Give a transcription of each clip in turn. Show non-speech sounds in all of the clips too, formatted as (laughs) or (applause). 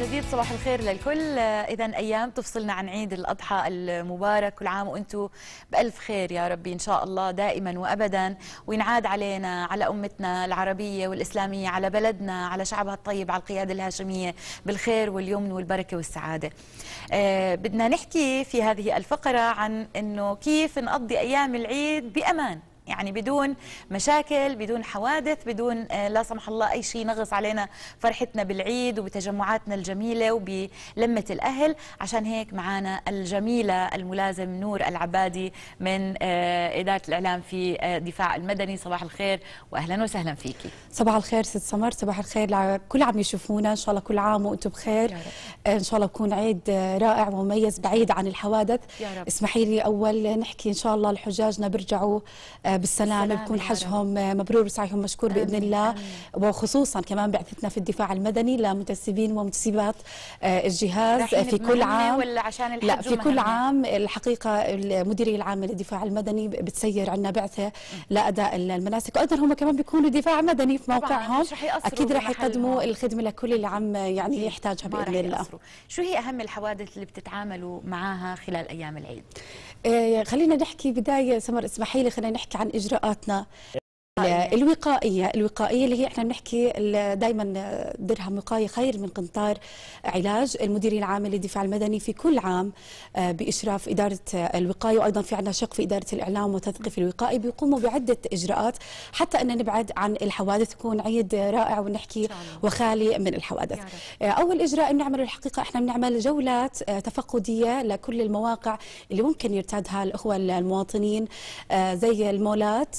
جديد صباح الخير للكل اذا ايام تفصلنا عن عيد الاضحى المبارك كل عام وانتم بالف خير يا ربي ان شاء الله دائما وابدا وينعاد علينا على امتنا العربيه والاسلاميه على بلدنا على شعبها الطيب على القياده الهاشميه بالخير واليمن والبركه والسعاده أه بدنا نحكي في هذه الفقره عن انه كيف نقضي ايام العيد بامان يعني بدون مشاكل بدون حوادث بدون آه، لا سمح الله أي شيء نغص علينا فرحتنا بالعيد وبتجمعاتنا الجميلة وبلمة الأهل عشان هيك معانا الجميلة الملازم نور العبادي من آه، إدارة الإعلام في آه، دفاع المدني صباح الخير وأهلا وسهلا فيكي صباح الخير ست سمر صباح الخير لكل عم يشوفونا إن شاء الله كل عام وأنتم بخير إن شاء الله يكون عيد رائع ومميز بعيد عن الحوادث اسمحي لي أول نحكي إن شاء الله الحجاجنا بيرجعوا بالسلامه بكون حجهم آه، مبرور وسعيهم مشكور باذن الله وخصوصا كمان بعثتنا في الدفاع المدني لمنتسبين ومنتسبات آه، الجهاز في كل عام ولا عشان لا في كل عام الحقيقه المديريه العامه للدفاع المدني بتسير عندنا بعثه لاداء المناسك وايضا هم كمان بيكونوا دفاع مدني في موقعهم اكيد رح يقدموا الخدمه لكل اللي عم يعني يحتاجها باذن الله شو هي اهم الحوادث اللي بتتعاملوا معاها خلال ايام العيد آه، خلينا نحكي بداية سمر لي خلينا نحكي عن إجراءاتنا الوقائيه الوقائيه الوقائيه اللي هي احنا بنحكي دائما درهم وقايه خير من قنطار علاج المدير العام للدفاع المدني في كل عام آه، باشراف اداره الوقايه وايضا في عندنا شق في اداره الاعلام وتثقيف الوقائي بيقوموا بعده اجراءات حتى ان نبعد عن الحوادث يكون عيد رائع ونحكي وخالي من الحوادث آه، اول اجراء بنعمله الحقيقه احنا بنعمل جولات آه، تفقديه لكل المواقع اللي ممكن يرتادها الاخوه المواطنين زي المولات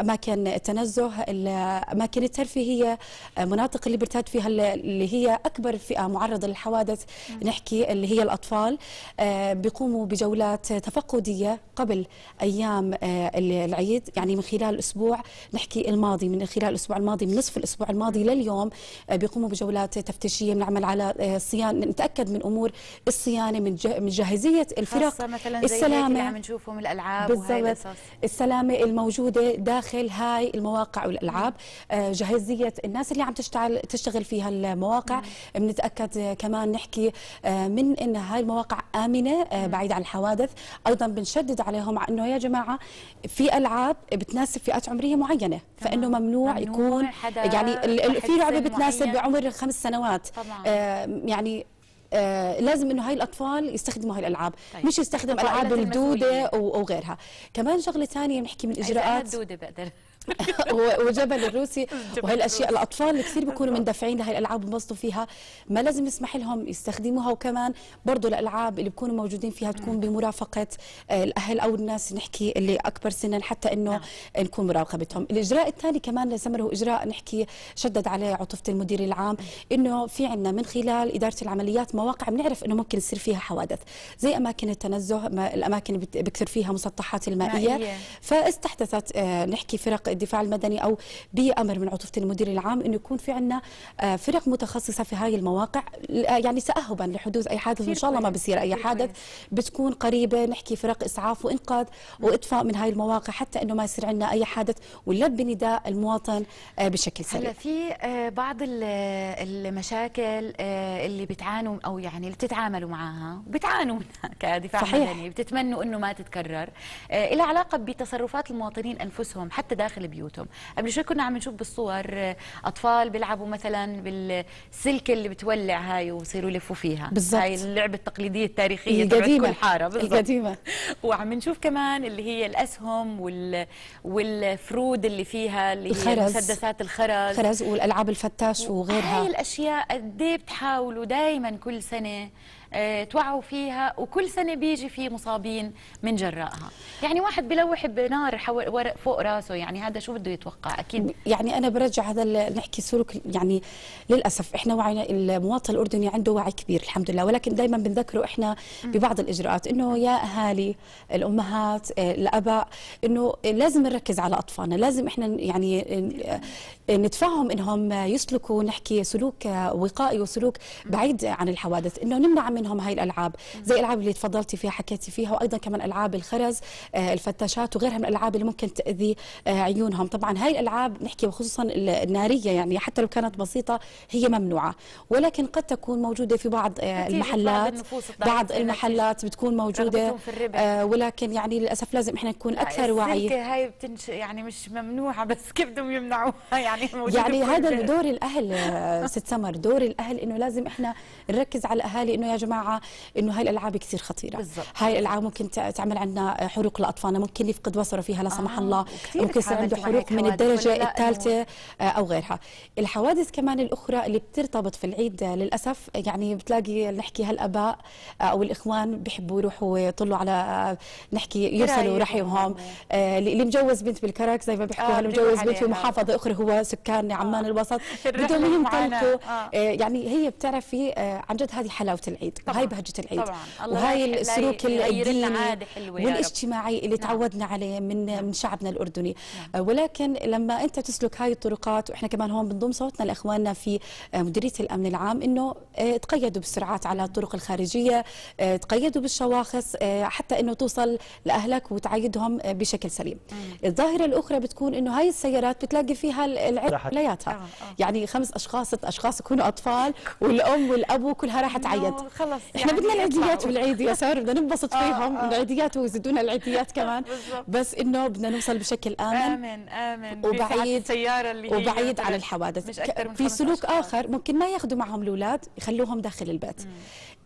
اماكن اماكن التنزه الاماكن الترفيهيه مناطق اللي برتاد فيها اللي هي اكبر فئه معرضه للحوادث نحكي اللي هي الاطفال آه، بيقوموا بجولات تفقديه قبل ايام آه، العيد يعني من خلال اسبوع نحكي الماضي من خلال الاسبوع الماضي من نصف الاسبوع الماضي لليوم آه، بيقوموا بجولات تفتيشيه بنعمل على صيانه نتاكد من امور الصيانه من من جاهزيه الفرق مثلا السلامه اللي عم نشوفهم الالعاب بالضبط السلامه الموجوده داخل كل هاي المواقع والالعاب آه، جاهزيه الناس اللي عم تشتغل تشتغل فيها المواقع بنتاكد كمان نحكي آه، من ان هاي المواقع امنه آه، بعيد عن الحوادث ايضا بنشدد عليهم انه يا جماعه في العاب بتناسب فئات عمريه معينه فانه ممنوع, ممنوع يكون يعني في لعبه بتناسب بعمر خمس سنوات طبعا. يعني آه لازم انه هاي الاطفال يستخدموا هاي الالعاب طيب. مش يستخدم العاب الدوده وغيرها كمان شغله ثانيه بنحكي من اجراءات الدوده بقدر وجبل الروسي (laughs) وهالاشياء الاطفال كثير بيكونوا مندفعين لهي الالعاب وبنبسطوا فيها ما لازم نسمح لهم يستخدموها وكمان برضه الالعاب اللي بيكونوا موجودين فيها تكون بمرافقه آه، الاهل او الناس نحكي اللي اكبر سنا حتى انه نعم. نكون مراقبتهم الاجراء الثاني كمان لازم هو اجراء نحكي شدد عليه عطفه المدير العام انه في عندنا من خلال اداره العمليات مواقع بنعرف انه ممكن يصير فيها حوادث زي اماكن التنزه الاماكن بكثر فيها مسطحات المائيه فاستحدثت آه، نحكي فرق الدفاع المدني او بامر من عطفه المدير العام انه يكون في عندنا آه، فرق متخصصه في هاي المواقع آه، يعني تاهبا لحدوث اي حادث ان شاء الله ما بصير اي حادث بتكون قريبه نحكي فرق اسعاف وانقاذ نعم. واطفاء من هاي المواقع حتى انه ما يصير عندنا اي حادث ونلبي نداء المواطن آه، بشكل سريع هلا في بعض المشاكل اللي بتعانوا او يعني اللي بتتعاملوا معها بتعانوا منها (laughs) كدفاع صحيح. مدني بتتمنوا انه ما تتكرر لها علاقه بتصرفات المواطنين انفسهم حتى داخل لبيوتهم قبل شوي كنا عم نشوف بالصور آه، أطفال بيلعبوا مثلا بالسلك اللي بتولع هاي ويصيروا يلفوا فيها بالزبط. هاي اللعبة التقليدية التاريخية القديمة كل حارة بالزبط. القديمة وعم نشوف كمان اللي هي الأسهم وال... والفرود اللي فيها اللي الخرز. هي مسدسات الخرز خرز والألعاب الفتاش وغيرها هاي الأشياء قد إيه بتحاولوا دائما كل سنة آه، توعوا فيها وكل سنه بيجي في مصابين من جرائها يعني واحد بلوح بنار ورق فوق راسه يعني هذا شو بده يتوقع اكيد يعني انا برجع هذا نحكي سلوك يعني للاسف احنا وعينا المواطن الاردني عنده وعي كبير الحمد لله ولكن دائما بنذكره احنا ببعض الاجراءات انه يا اهالي الامهات آه، الاباء انه لازم نركز على اطفالنا لازم احنا يعني ندفعهم آه، انهم يسلكوا نحكي سلوك وقائي وسلوك بعيد عن الحوادث انه نمنع منهم هاي الالعاب زي الالعاب اللي تفضلتي فيها حكيتي فيها وايضا كمان العاب الخرز آه، الفتاشات وغيرها من الالعاب اللي ممكن تاذي آه، عيونهم طبعا هاي الالعاب نحكي وخصوصا الناريه يعني حتى لو كانت بسيطه هي ممنوعه ولكن قد تكون موجوده في بعض المحلات آه، بعض المحلات بتكون موجوده ولكن يعني للاسف لازم احنا نكون اكثر وعي هاي بتنش يعني مش ممنوعه بس كيف بدهم يمنعوها يعني موجوده يعني هذا دور الاهل ست سمر دور الاهل انه لازم احنا نركز على الاهالي انه يا جماعه جماعه انه هاي الالعاب كثير خطيره بالزبط. هاي الالعاب ممكن تعمل عندنا حروق لاطفالنا ممكن يفقد بصره فيها لا سمح آه. الله يعني ممكن يصير عنده حروق من الدرجه الثالثه آه، او غيرها الحوادث كمان الاخرى اللي بترتبط في العيد آه، للاسف يعني بتلاقي نحكي هالاباء آه، او الاخوان بحبوا يروحوا يطلوا على نحكي يوصلوا رحمهم اللي مجوز بنت بالكرك زي ما بيحكوا آه مجوز بنت في محافظه اخرى هو سكان عمان الوسط (laughs) بدهم ينطلقوا يعني هي بتعرفي عن جد هذه حلاوه العيد العيد طبعًا. هاي بهجه العيد طبعا. الله وهاي السلوك الديني والاجتماعي اللي نعم. تعودنا عليه من نعم. من شعبنا الاردني نعم. آه، ولكن لما انت تسلك هاي الطرقات واحنا كمان هون بنضم صوتنا لاخواننا في آه، مديريه الامن العام انه آه، تقيدوا بالسرعات على الطرق الخارجيه تقيدوا بالشواخص حتى انه توصل لاهلك وتعيدهم بشكل سليم نعم. الظاهره الاخرى بتكون انه هاي السيارات بتلاقي فيها العيد كلياتها يعني خمس اشخاص ست اشخاص يكونوا اطفال والام والابو كلها راح تعيد خلص يعني احنا بدنا العيديات والعيد يا ساره بدنا ننبسط آه، فيهم آه آه العيديات ويزيدونا العيديات (laughs) كمان بس انه بدنا نوصل بشكل امن امن امن وبعيد السياره اللي وبعيد عن الحوادث مش أكثر من في سلوك اخر ممكن ما ياخذوا معهم الاولاد يخلوهم داخل البيت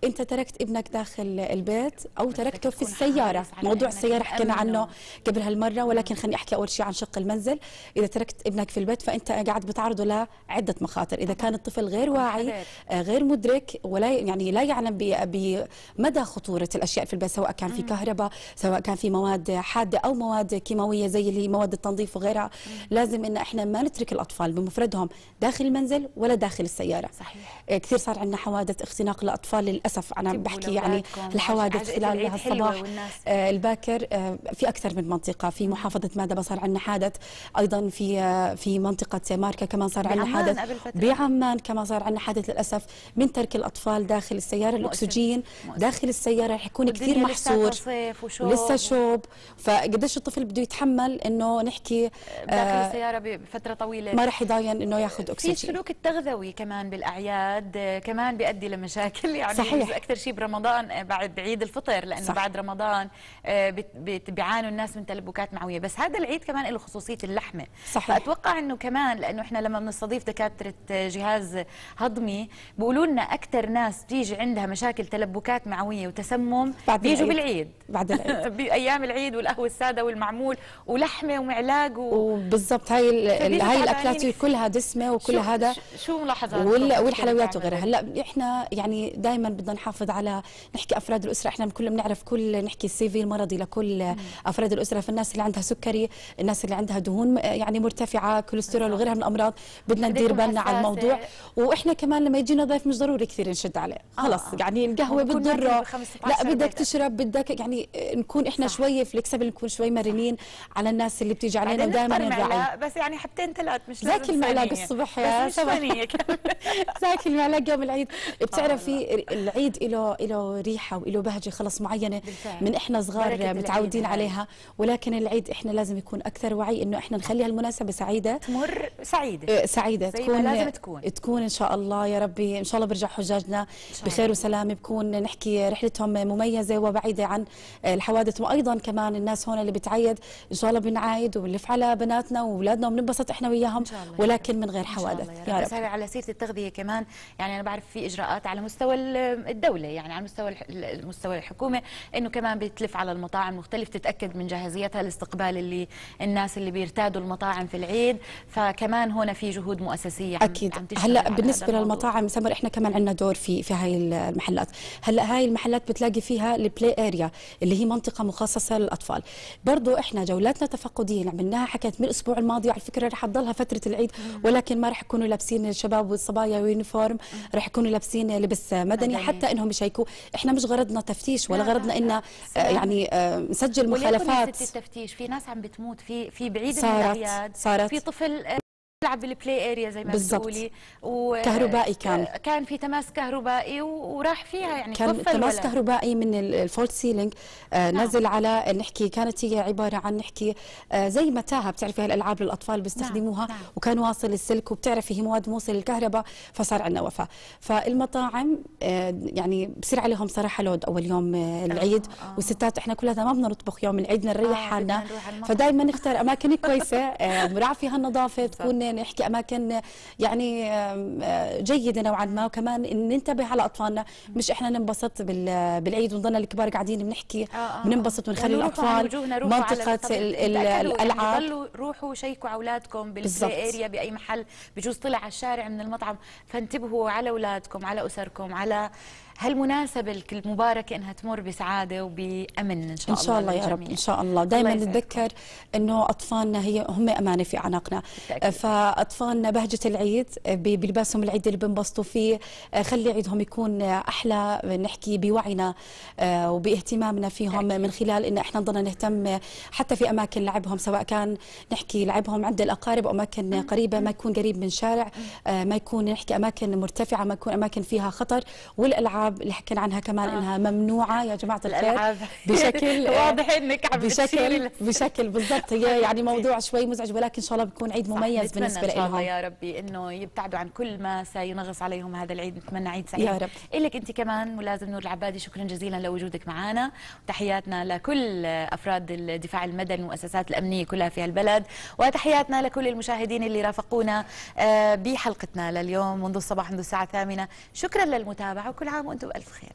انت تركت ابنك داخل البيت او تركته في السياره موضوع السياره حكينا عنه قبل هالمره ولكن خليني احكي اول شيء عن شق المنزل اذا تركت ابنك في البيت فانت قاعد بتعرضه لعده مخاطر اذا كان الطفل غير واعي آه، غير مدرك ولا يعني لا يعلم بمدى خطوره الاشياء في البيت سواء كان في كهرباء سواء كان في مواد حاده او مواد كيماويه زي اللي مواد التنظيف وغيرها لازم ان احنا ما نترك الاطفال بمفردهم داخل المنزل ولا داخل السياره صحيح آه، كثير صار عندنا حوادث اختناق لاطفال للاسف للاسف انا بحكي يعني الحوادث خلال الصباح آه، الباكر آه، في اكثر من منطقه في محافظه مادبه صار عندنا حادث ايضا في آه، في منطقه ماركه كمان صار عندنا حادث بعمان كمان صار عندنا حادث للاسف من ترك الاطفال داخل السياره الاكسجين داخل السياره رح يكون كثير محصور لسه شوب فقديش الطفل بده يتحمل انه نحكي داخل السياره بفتره طويله ما رح يضاين انه ياخذ اكسجين في سلوك التغذوي كمان بالاعياد كمان بيؤدي لمشاكل يعني صحيح بس اكثر شيء برمضان آه، بعد عيد الفطر لانه صح. بعد رمضان آه، بيعانوا الناس من تلبكات معويه بس هذا العيد كمان له خصوصيه اللحمه صحيح. فاتوقع انه كمان لانه احنا لما بنستضيف دكاتره آه، جهاز هضمي بيقولوا لنا اكثر ناس بتيجي عندها مشاكل تلبكات معويه وتسمم بعد بيجوا بالعيد بعد العيد (laughs) بايام العيد والقهوه الساده والمعمول ولحمه ومعلاق و... وبالضبط هاي هاي الاكلات كلها دسمه وكل هذا شو ملاحظات والحلويات وغيرها هلا احنا يعني دائما بدنا نحافظ على نحكي افراد الاسره احنا كلنا بنعرف كل نحكي السي في المرضي لكل مم. افراد الاسره فالناس اللي عندها سكري الناس اللي عندها دهون يعني مرتفعه كوليسترول وغيرها من الامراض بدنا ندير بالنا على الموضوع إيه. واحنا كمان لما يجينا ضيف مش ضروري كثير نشد عليه آه، خلص آه. يعني القهوه بتضره لا بدك تشرب بدك يعني نكون احنا صح. شويه فليكسبل نكون شوي مرنين على الناس اللي بتيجي علينا ودائما نراعي بس يعني حبتين ثلاث مش لازم ذاك المعلق الصبح يا سبا ذاك المعلق قبل العيد بتعرفي آه، العيد العيد له له ريحه وله بهجه خلص معينه بالفعل. من احنا صغار متعودين عليها ولكن العيد احنا لازم يكون اكثر وعي انه احنا نخلي هالمناسبه سعيده تمر سعيده آه، سعيده زي تكون ما لازم تكون تكون ان شاء الله يا ربي ان شاء الله برجع حجاجنا بخير وسلامه بكون نحكي رحلتهم مميزه وبعيده عن الحوادث وايضا كمان الناس هون اللي بتعيد ان شاء الله بنعايد وبنلف على بناتنا واولادنا وبننبسط احنا وياهم ولكن من غير حوادث يا رب, يا رب. على سيره التغذيه كمان يعني انا بعرف في اجراءات على مستوى الدوله يعني على مستوى المستوى الحكومه انه كمان بتلف على المطاعم مختلف تتاكد من جاهزيتها لاستقبال اللي الناس اللي بيرتادوا المطاعم في العيد فكمان هنا في جهود مؤسسيه عم اكيد عم هلا بالنسبه للمطاعم سمر احنا كمان عندنا دور في في هاي المحلات هلا هاي المحلات بتلاقي فيها البلاي اريا اللي هي منطقه مخصصه للاطفال برضو احنا جولاتنا التفقديه اللي عملناها حكيت من الاسبوع الماضي على فكره رح تضلها فتره العيد ولكن ما رح يكونوا لابسين الشباب والصبايا يونيفورم رح يكونوا لابسين لبس مدني حتى إيه. انهم يشيكوا احنا مش غرضنا تفتيش ولا غرضنا ان آه، يعني آه، نسجل مخالفات التفتيش في ناس عم بتموت في في بعيد من الاعياد في طفل آه، تلعب بالبلاي اريا زي ما بتقولي و... كهربائي كان آه، كان في تماس كهربائي وراح فيها يعني كان تماس ولا. كهربائي من الفولت سيلينج نزل نعم. نزل على نحكي كانت هي عباره عن نحكي آه، زي متاهه بتعرفي هالالعاب للاطفال بيستخدموها نعم. نعم. وكان واصل السلك وبتعرفي هي مواد موصل الكهرباء فصار عندنا وفاه فالمطاعم آه، يعني بصير عليهم صراحه لود اول يوم العيد آه. والستات احنا كلنا ما بدنا نطبخ يوم العيد نريح آه. حالنا فدائما نختار اماكن كويسه آه مراعى فيها النظافه تكون نحكي اماكن يعني آه، جيده نوعا ما وكمان ننتبه على اطفالنا مش احنا ننبسط بالعيد ونضلنا الكبار قاعدين بنحكي بننبسط آه، آه، ونخلي الاطفال منطقه يعني الالعاب ضلوا روحوا شيكوا اولادكم بالبلاي اريا باي محل بجوز طلع على الشارع من المطعم فانتبهوا على اولادكم على اسركم على هالمناسبة المباركة انها تمر بسعادة وبأمن ان شاء الله ان شاء الله, الله يا رب ان شاء الله دائما نتذكر انه اطفالنا هي هم امانة في اعناقنا فاطفالنا بهجة العيد بلباسهم العيد اللي بنبسطوا فيه خلي عيدهم يكون احلى نحكي بوعينا آه، وباهتمامنا فيهم تأكيد. من خلال ان احنا نضلنا نهتم حتى في اماكن لعبهم سواء كان نحكي لعبهم عند الاقارب او اماكن قريبة ما يكون قريب من شارع آه، ما يكون نحكي اماكن مرتفعة ما يكون اماكن فيها خطر والالعاب الالعاب اللي حكينا عنها كمان آه. انها ممنوعه يا جماعه الخير بشكل (laughs) واضح انك عم بشكل بشكل بالضبط هي يعني موضوع شوي مزعج ولكن ان شاء الله بيكون عيد مميز بالنسبه لهم ان شاء الله يا ربي انه يبتعدوا عن كل ما سينغص عليهم هذا العيد نتمنى عيد سعيد يا رب إيه لك انت كمان ملازم نور العبادي شكرا جزيلا لوجودك معنا وتحياتنا لكل افراد الدفاع المدني والمؤسسات الامنيه كلها في هالبلد وتحياتنا لكل المشاهدين اللي رافقونا آه، بحلقتنا لليوم منذ الصباح منذ الساعه الثامنه شكرا للمتابعه وكل عام وانتم بألف خير